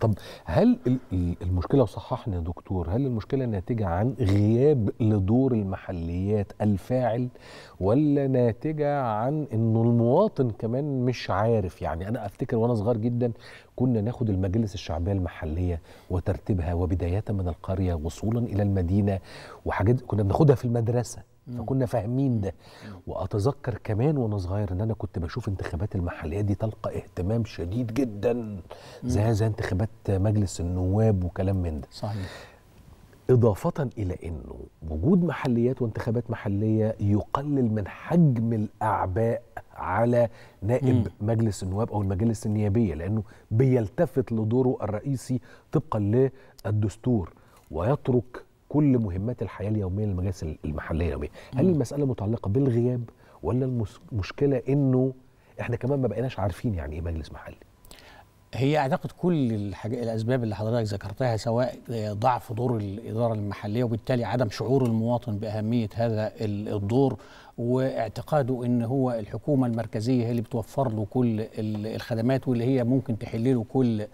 طب هل المشكله وصححني يا دكتور هل المشكله ناتجه عن غياب لدور المحليات الفاعل ولا ناتجه عن انه المواطن كمان مش عارف يعني انا افتكر وانا صغير جدا كنا ناخد المجالس الشعبيه المحليه وترتيبها وبدايه من القريه وصولا الى المدينه وحاجات كنا بناخدها في المدرسه فكنا فاهمين ده واتذكر كمان وانا صغير ان انا كنت بشوف انتخابات المحليه دي تلقى اهتمام شديد جدا زي زي انتخابات مجلس النواب وكلام من ده صحيح إضافة إلى أنه وجود محليات وانتخابات محلية يقلل من حجم الأعباء على نائب مم. مجلس النواب أو المجالس النيابية لأنه بيلتفت لدوره الرئيسي طبقا للدستور ويترك كل مهمات الحياه اليوميه للمجالس المحليه اليوميه هل المساله متعلقه بالغياب ولا المشكله انه احنا كمان ما بقيناش عارفين يعني ايه مجلس محلي هي اعتقد كل الحاجة الاسباب اللي حضرتك ذكرتها سواء ضعف دور الاداره المحليه وبالتالي عدم شعور المواطن باهميه هذا الدور واعتقاده ان هو الحكومه المركزيه هي اللي بتوفر له كل الخدمات واللي هي ممكن تحل له كل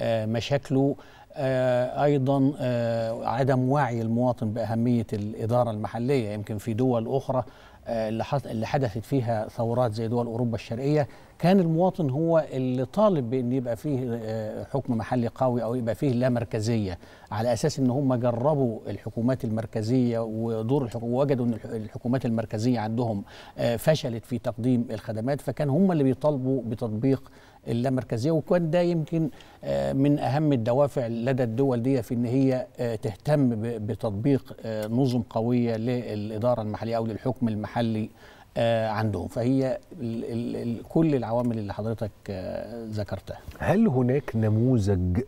آه، مشاكله آه، ايضا آه، عدم وعي المواطن باهميه الاداره المحليه يمكن في دول اخرى آه، اللي اللي حدثت فيها ثورات زي دول اوروبا الشرقيه كان المواطن هو اللي طالب بان يبقى فيه آه، حكم محلي قوي او يبقى فيه لا مركزيه على اساس ان هم جربوا الحكومات المركزيه ودور الحكومه وجدوا ان الحكومات المركزيه عندهم آه، فشلت في تقديم الخدمات فكان هم اللي بيطالبوا بتطبيق اللامركزيه وكان ده يمكن من اهم الدوافع لدى الدول دي في ان هي تهتم بتطبيق نظم قويه للاداره المحليه او للحكم المحلي المحلي آه، عندهم فهي كل العوامل اللي حضرتك آه، ذكرتها هل هناك نموذج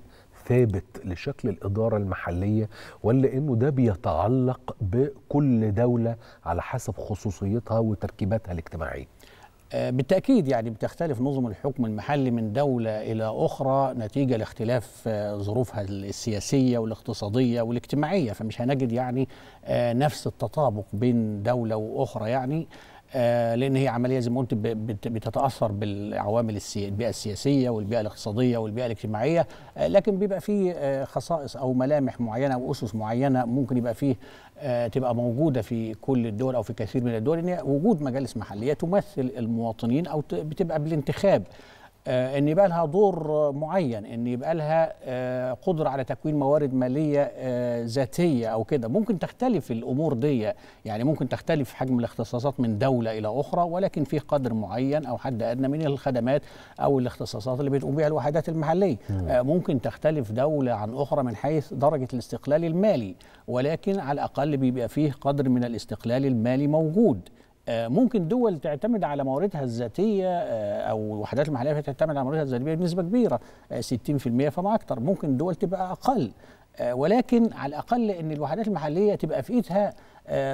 ثابت لشكل الإدارة المحلية ولا إنه ده بيتعلق بكل دولة على حسب خصوصيتها وتركيباتها الاجتماعية آه، بالتأكيد يعني بتختلف نظم الحكم المحلي من دولة إلى أخرى نتيجة لاختلاف آه، ظروفها السياسية والاقتصادية والاجتماعية فمش هنجد يعني آه، نفس التطابق بين دولة وأخرى يعني آه، لان هي عمليه زي ما قلت بتتاثر بالعوامل البيئه السياسيه والبيئه الاقتصاديه والبيئه الاجتماعيه آه، لكن بيبقى فيه آه، خصائص او ملامح معينه او اسس معينه ممكن يبقى فيه تبقى موجوده في كل الدول او في كثير من الدول ان وجود مجالس محليه تمثل المواطنين او بتبقى بالانتخاب آه، ان يبقى لها دور معين ان يبقى لها آه، قدره على تكوين موارد ماليه آه، ذاتيه او كده ممكن تختلف الامور دي يعني ممكن تختلف حجم الاختصاصات من دوله الى اخرى ولكن في قدر معين او حد ادنى من الخدمات او الاختصاصات اللي بتقوم بها الوحدات المحليه ممكن تختلف دوله عن اخرى من حيث درجه الاستقلال المالي ولكن على الاقل بيبقى فيه قدر من الاستقلال المالي موجود آه، ممكن دول تعتمد على مواردها الذاتيه آه، او الوحدات المحليه تعتمد على مواردها الذاتيه بنسبه كبيره 60% آه، فما اكتر ممكن دول تبقى اقل ولكن على الاقل ان الوحدات المحليه تبقى في ايدها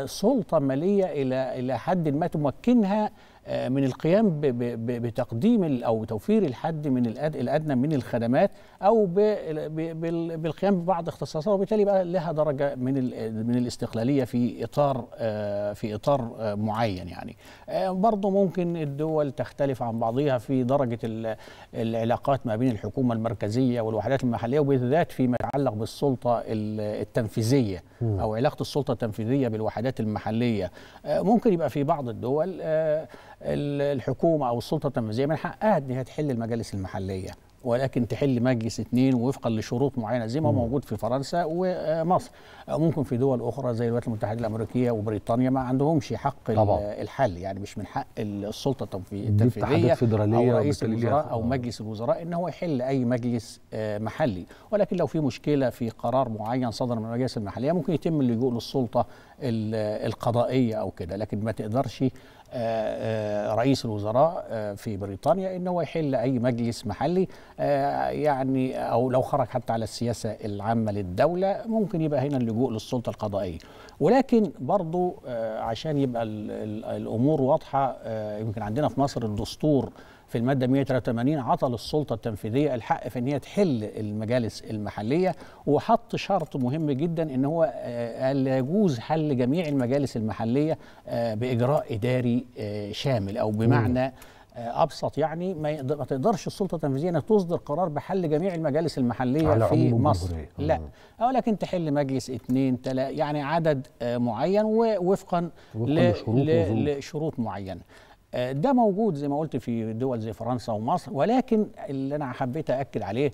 سلطه ماليه الى الى حد ما تمكنها آه، من القيام بتقديم او توفير الحد من الادنى من الخدمات او بالقيام ببعض اختصاصات وبالتالي بقى لها درجه من من الاستقلاليه في اطار آه، في اطار آه، معين يعني برضه ممكن الدول تختلف عن بعضها في درجه العلاقات ما بين الحكومه المركزيه والوحدات المحليه وبالذات فيما يتعلق بالسلطه التنفيذيه او علاقه السلطه التنفيذيه بالوحدات المحليه ممكن يبقى في بعض الدول الحكومه او السلطه التنفيذيه من حقها ان هي تحل المجالس المحليه ولكن تحل مجلس اثنين وفقا لشروط معينه زي ما هو موجود في فرنسا ومصر او ممكن في دول اخرى زي الولايات المتحده الامريكيه وبريطانيا ما عندهمش حق طبعا. الحل يعني مش من حق السلطه التنفيذيه او رئيس الوزراء او مجلس الوزراء ان هو يحل اي مجلس آه، محلي ولكن لو في مشكله في قرار معين صدر من المجالس المحليه ممكن يتم اللجوء للسلطه القضائيه او كده لكن ما تقدرش آه، آه، رئيس الوزراء آه، في بريطانيا انه يحل اي مجلس محلي يعني او لو خرج حتى على السياسه العامه للدوله ممكن يبقى هنا اللجوء للسلطه القضائيه ولكن برضو عشان يبقى الامور واضحه يمكن عندنا في مصر الدستور في الماده 183 عطل السلطه التنفيذيه الحق في ان هي تحل المجالس المحليه وحط شرط مهم جدا ان هو آه، لا يجوز حل جميع المجالس المحليه آه، باجراء اداري آه، شامل او بمعنى ابسط يعني ما تقدرش السلطه التنفيذيه انها تصدر قرار بحل جميع المجالس المحليه على في مصر لا ولكن تحل مجلس اثنين ثلاثه يعني عدد معين ووفقا لشروط معينه آه، ده موجود زي ما قلت في دول زي فرنسا ومصر ولكن اللي انا حبيت اكد عليه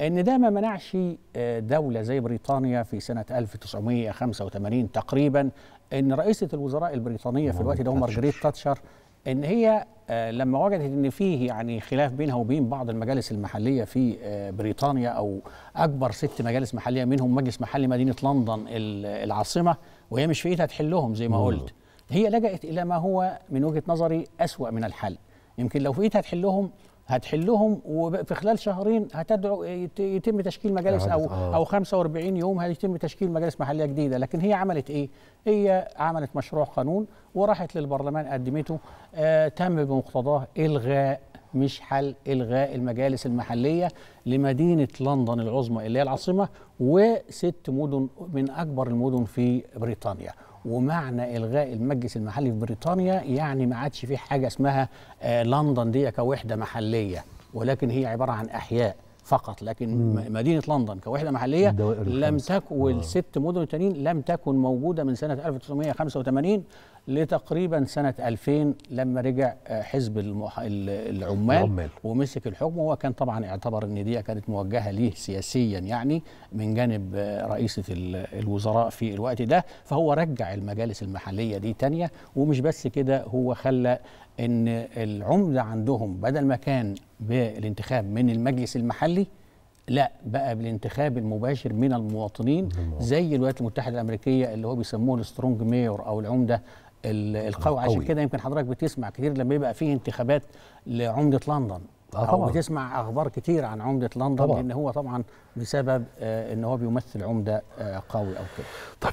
ان ده ما منعش آه، دوله زي بريطانيا في سنه 1985 تقريبا ان رئيسه الوزراء البريطانيه في نعم، الوقت ده مارجريت تاتشر ان هي آه، لما وجدت ان فيه يعني خلاف بينها وبين بعض المجالس المحليه في بريطانيا او اكبر ست مجالس محليه منهم مجلس محلي مدينه لندن العاصمه وهي مش في ايدها تحلهم زي ما نعم. قلت هي لجأت إلى ما هو من وجهة نظري أسوأ من الحل يمكن لو فئت هتحلهم هتحلهم وفي خلال شهرين هتدعو يتم تشكيل مجالس او آه. او 45 يوم هيتم تشكيل مجالس محليه جديده لكن هي عملت ايه هي عملت مشروع قانون وراحت للبرلمان قدمته آه تم بمقتضاه الغاء مش حل الغاء المجالس المحليه لمدينه لندن العظمى اللي هي العاصمه وست مدن من اكبر المدن في بريطانيا ومعنى الغاء المجلس المحلي في بريطانيا يعني ما عادش في حاجه اسمها آه، لندن دي كوحده محليه ولكن هي عباره عن احياء فقط لكن مم. مدينه لندن كوحده محليه لم تكن آه. والست مدن التانيين لم تكن موجوده من سنه 1985 لتقريبا سنة 2000 لما رجع آه، حزب المح... العمال, العمال ومسك الحكم وهو كان طبعا اعتبر ان دي كانت موجهة ليه سياسيا يعني من جانب آه، رئيسة الوزراء في الوقت ده فهو رجع المجالس المحلية دي تانية ومش بس كده هو خلى ان العمدة عندهم بدل ما كان بالانتخاب من المجلس المحلي لا بقى بالانتخاب المباشر من المواطنين زي الولايات المتحده الامريكيه اللي هو بيسموه السترونج ميور او العمده القوي عشان كده يمكن حضرتك بتسمع كتير لما يبقى فيه انتخابات لعمده لندن آه طبعا. او بتسمع اخبار كتير عن عمده لندن طبعا. لان هو طبعا بسبب آه ان هو بيمثل عمده آه قوي او كده طيب